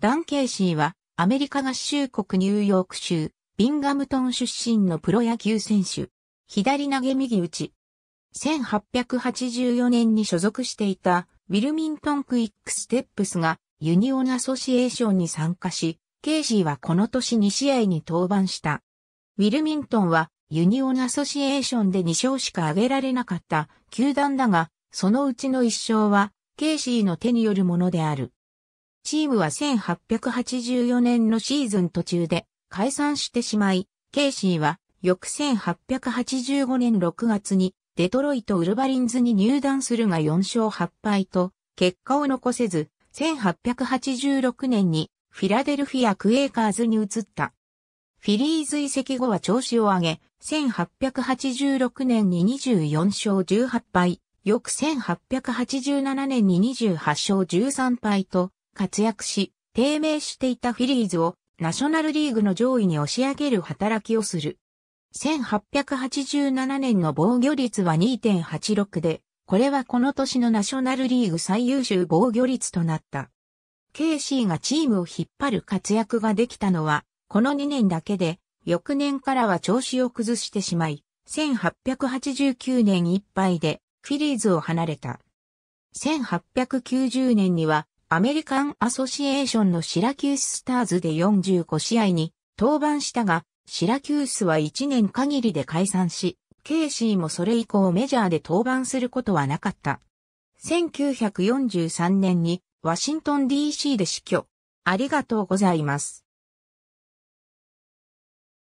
ダン・ケイシーは、アメリカ合衆国ニューヨーク州、ビンガムトン出身のプロ野球選手。左投げ右打ち。1884年に所属していた、ウィルミントン・クイック・ステップスが、ユニオン・アソシエーションに参加し、ケイシーはこの年2試合に登板した。ウィルミントンは、ユニオン・アソシエーションで2勝しか挙げられなかった球団だが、そのうちの1勝は、ケイシーの手によるものである。チームは1884年のシーズン途中で解散してしまい、ケイシーは翌1885年6月にデトロイト・ウルバリンズに入団するが4勝8敗と結果を残せず、1886年にフィラデルフィア・クエーカーズに移った。フィリーズ移籍後は調子を上げ、1886年に24勝18敗、翌1887年に28勝13敗と、活躍し、低迷していたフィリーズをナショナルリーグの上位に押し上げる働きをする。1887年の防御率は2.86で、これはこの年のナショナルリーグ最優秀防御率となった。ケ c シーがチームを引っ張る活躍ができたのは、この2年だけで、翌年からは調子を崩してしまい、1889年いっぱいでフィリーズを離れた。1890年にはアメリカンアソシエーションのシラキューススターズで45試合に登板したが、シラキュースは1年限りで解散し、ケイシーもそれ以降メジャーで登板することはなかった。1943年にワシントン DC で死去。ありがとうございます。